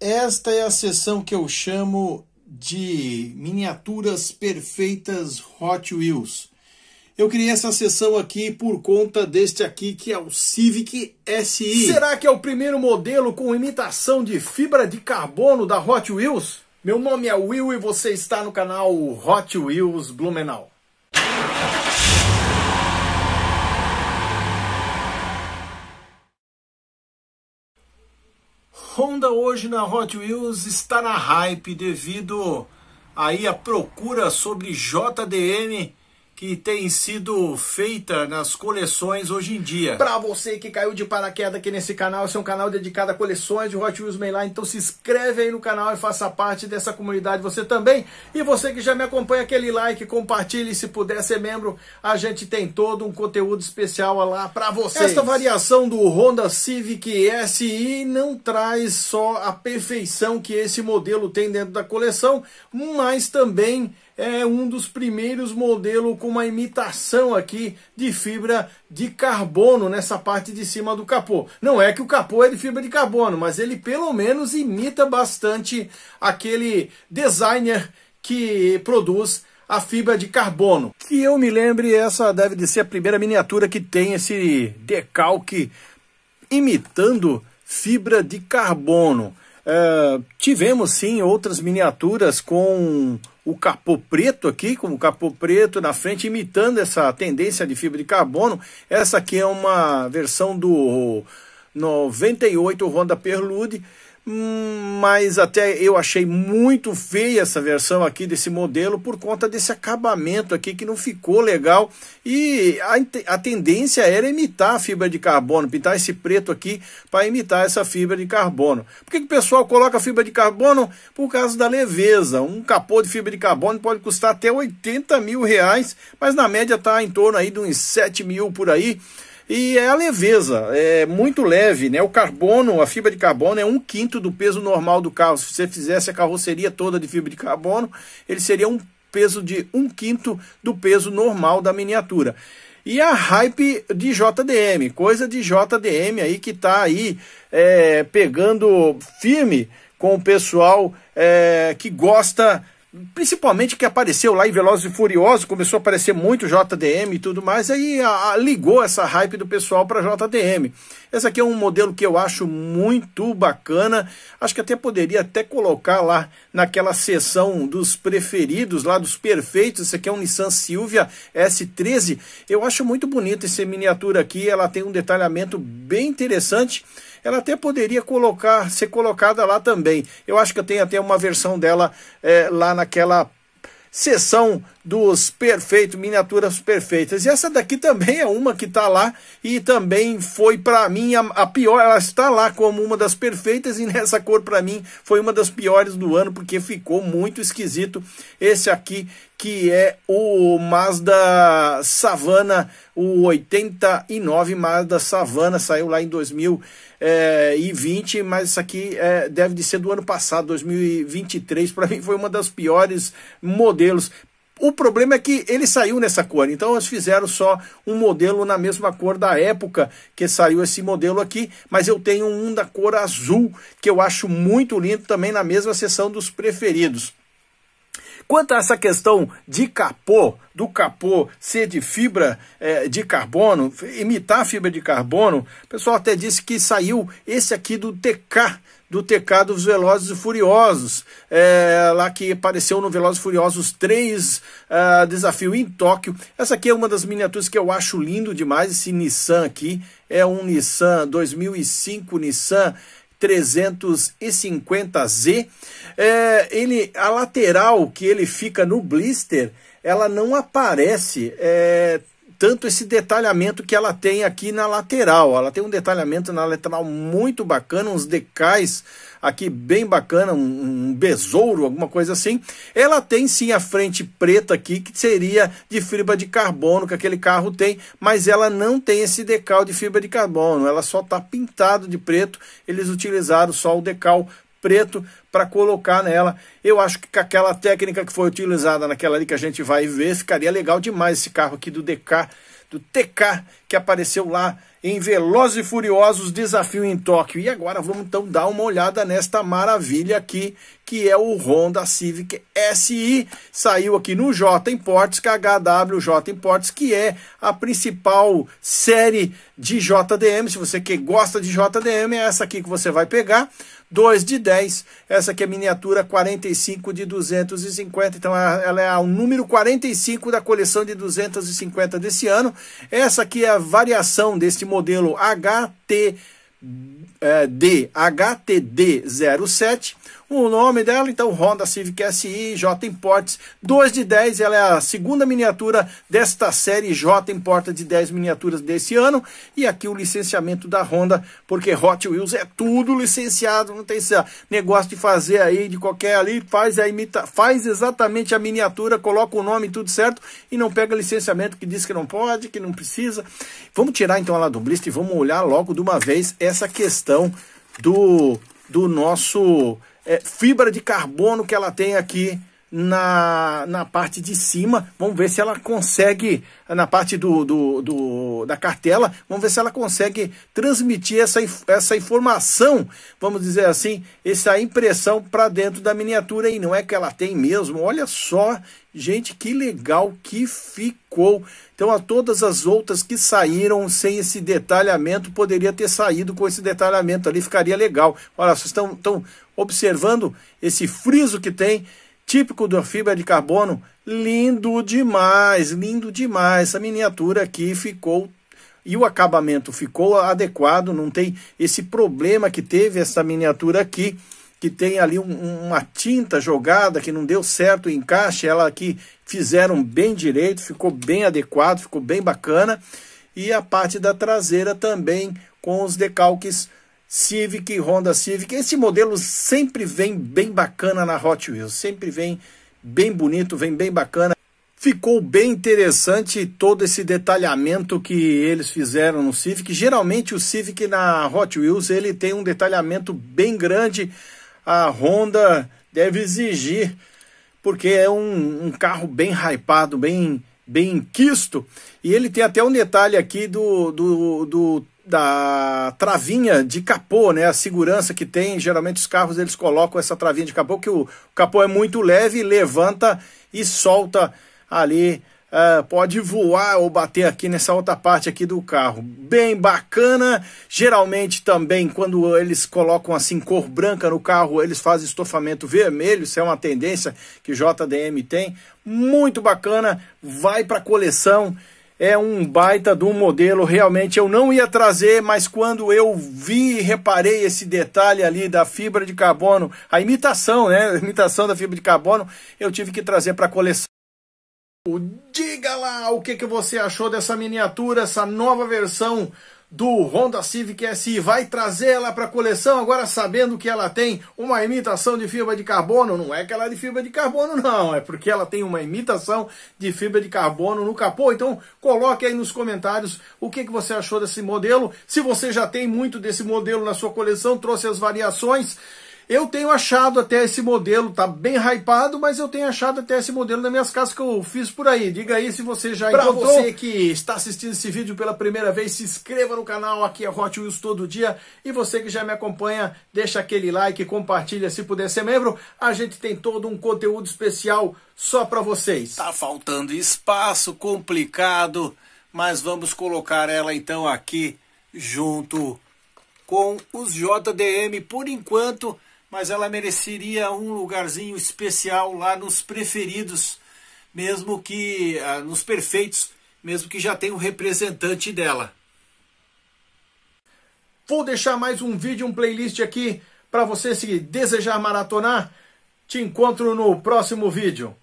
Esta é a sessão que eu chamo de miniaturas perfeitas Hot Wheels. Eu criei essa sessão aqui por conta deste aqui que é o Civic SI. Será que é o primeiro modelo com imitação de fibra de carbono da Hot Wheels? Meu nome é Will e você está no canal Hot Wheels Blumenau. Honda hoje na Hot Wheels está na hype devido aí à procura sobre JDM que tem sido feita nas coleções hoje em dia. Para você que caiu de paraquedas aqui nesse canal, esse é um canal dedicado a coleções de Hot Wheels Mainline, então se inscreve aí no canal e faça parte dessa comunidade você também. E você que já me acompanha, aquele like, compartilhe, se puder ser membro, a gente tem todo um conteúdo especial lá para você. Esta variação do Honda Civic SI não traz só a perfeição que esse modelo tem dentro da coleção, mas também é um dos primeiros modelos com uma imitação aqui de fibra de carbono nessa parte de cima do capô. Não é que o capô é de fibra de carbono, mas ele pelo menos imita bastante aquele designer que produz a fibra de carbono. Que eu me lembre, essa deve de ser a primeira miniatura que tem esse decalque imitando fibra de carbono. Ah, tivemos sim outras miniaturas com o capô preto aqui, com o capô preto na frente, imitando essa tendência de fibra de carbono. Essa aqui é uma versão do 98 Honda Prelude mas até eu achei muito feia essa versão aqui desse modelo por conta desse acabamento aqui que não ficou legal e a, a tendência era imitar a fibra de carbono, pintar esse preto aqui para imitar essa fibra de carbono. Por que, que o pessoal coloca fibra de carbono? Por causa da leveza, um capô de fibra de carbono pode custar até 80 mil reais, mas na média está em torno aí de uns 7 mil por aí, e é a leveza, é muito leve, né? O carbono, a fibra de carbono é um quinto do peso normal do carro. Se você fizesse a carroceria toda de fibra de carbono, ele seria um peso de um quinto do peso normal da miniatura. E a hype de JDM, coisa de JDM aí que tá aí é, pegando firme com o pessoal é, que gosta principalmente que apareceu lá em Veloz e Furioso, começou a aparecer muito JDM e tudo mais, aí a, a, ligou essa hype do pessoal para JDM. Essa aqui é um modelo que eu acho muito bacana, acho que até poderia até colocar lá naquela seção dos preferidos, lá dos perfeitos, esse aqui é um Nissan Silvia S13, eu acho muito bonito essa miniatura aqui, ela tem um detalhamento bem interessante. Ela até poderia colocar, ser colocada lá também. Eu acho que eu tenho até uma versão dela é, lá naquela sessão dos perfeitos, miniaturas perfeitas. E essa daqui também é uma que está lá e também foi para mim a, a, pior. Ela está lá como uma das perfeitas e nessa cor para mim foi uma das piores do ano porque ficou muito esquisito. Esse aqui que é o Mazda Savana, o 89 Mazda Savana, saiu lá em 2020, mas isso aqui é, deve de ser do ano passado, 2023, para mim foi uma das piores modelos. O problema é que ele saiu nessa cor, então eles fizeram só um modelo na mesma cor da época que saiu esse modelo aqui, mas eu tenho um da cor azul, que eu acho muito lindo também na mesma seção dos preferidos. Quanto a essa questão de capô, do capô ser de fibra é, de carbono, imitar fibra de carbono, o pessoal até disse que saiu esse aqui do TK, do TK dos Velozes e Furiosos, é, lá que apareceu no Velozes e Furiosos 3, uh, é, Desafio em Tóquio. Essa aqui é uma das miniaturas que eu acho lindo demais, esse Nissan aqui, é um Nissan 2005 Nissan 350Z. É, ele, a lateral que ele fica no blister, ela não aparece é, tanto esse detalhamento que ela tem aqui na lateral. Ela tem um detalhamento na lateral muito bacana, uns decais aqui bem bacana, um, um besouro, alguma coisa assim. Ela tem sim a frente preta aqui, que seria de fibra de carbono, que aquele carro tem, mas ela não tem esse decal de fibra de carbono, ela só está pintado de preto, eles utilizaram só o decal preto para colocar nela. Eu acho que com aquela técnica que foi utilizada naquela ali que a gente vai ver, ficaria legal demais esse carro aqui do DK, do TK, que apareceu lá em Velozes e Furiosos Desafio em Tóquio. E agora vamos então dar uma olhada nesta maravilha aqui, que é o Honda Civic SI. Saiu aqui no J Imports, KHW J Imports, que é a principal série de JDM. Se você que gosta de JDM, é essa aqui que você vai pegar. 2 de 10. Essa aqui é então, a miniatura 45 de 250. Então ela é o número 45 da coleção de 250 desse ano. Essa aqui é a variação deste modelo HT. É, eh, D, HTD07, o nome dela, então, Honda Civic SI, J Imports, 2 de 10, ela é a segunda miniatura desta série J Importa de 10 miniaturas desse ano. E aqui o licenciamento da Honda, porque Hot Wheels é tudo licenciado, não tem esse negócio de fazer aí de qualquer ali, faz a imita, faz exatamente a miniatura, coloca o nome tudo certo e não pega licenciamento que diz que não pode, que não precisa. Vamos tirar então a blister e vamos olhar logo de uma vez essa questão do do nosso é, fibra de carbono que ela tem aqui na, na parte de cima. Vamos ver se ela consegue, na parte do, do, do, da cartela, vamos ver se ela consegue transmitir essa, essa informação, vamos dizer assim, essa impressão para dentro da miniatura. E não é que ela tem mesmo, olha só Gente, que legal que ficou. Então, a todas as outras que saíram sem esse detalhamento, poderia ter saído com esse detalhamento ali, ficaria legal. Olha, vocês estão, observando esse friso que tem, típico da fibra de carbono. Lindo demais, lindo demais. Essa miniatura aqui ficou e o acabamento ficou adequado, não tem esse problema que teve essa miniatura aqui que tem ali um, uma tinta jogada que não deu certo o encaixe, ela aqui fizeram bem direito, ficou bem adequado, ficou bem bacana. E a parte da traseira também com os decalques Civic e Honda Civic. Esse modelo sempre vem bem bacana na Hot Wheels, sempre vem bem bonito, vem bem bacana. Ficou bem interessante todo esse detalhamento que eles fizeram no Civic. Geralmente o Civic na Hot Wheels ele tem um detalhamento bem grande a Honda deve exigir, porque é um, um carro bem hypado, bem, bem quisto. E ele tem até um detalhe aqui do, do, do da travinha de capô, né? A segurança que tem, geralmente os carros eles colocam essa travinha de capô, que o, o capô é muito leve, levanta e solta ali Uh, pode voar ou bater aqui nessa outra parte aqui do carro. Bem bacana. Geralmente também quando eles colocam assim cor branca no carro, eles fazem estofamento vermelho, isso é uma tendência que JDM tem. Muito bacana, vai para coleção. É um baita do modelo, realmente eu não ia trazer, mas quando eu vi e reparei esse detalhe ali da fibra de carbono, a imitação, né? A imitação da fibra de carbono, eu tive que trazer para coleção. Diga lá o que, que você achou dessa miniatura, essa nova versão do Honda Civic SI. Vai trazer ela para a coleção agora sabendo que ela tem uma imitação de fibra de carbono. Não é que ela é de fibra de carbono, não. É porque ela tem uma imitação de fibra de carbono no capô. Então coloque aí nos comentários o que, que você achou desse modelo. Se você já tem muito desse modelo na sua coleção, trouxe as variações. Eu tenho achado até esse modelo, tá bem hypado, mas eu tenho achado até esse modelo nas minhas casas que eu fiz por aí. Diga aí se você já pra encontrou. Para você que está assistindo esse vídeo pela primeira vez, se inscreva no canal, aqui é Hot Wheels todo dia. E você que já me acompanha, deixa aquele like, compartilha se puder ser membro. A gente tem todo um conteúdo especial só para vocês. Tá faltando espaço, complicado, mas vamos colocar ela então aqui junto com os JDM por enquanto mas ela mereceria um lugarzinho especial lá nos preferidos, mesmo que ah, nos perfeitos, mesmo que já tenha um representante dela. Vou deixar mais um vídeo, um playlist aqui para você se desejar maratonar. Te encontro no próximo vídeo.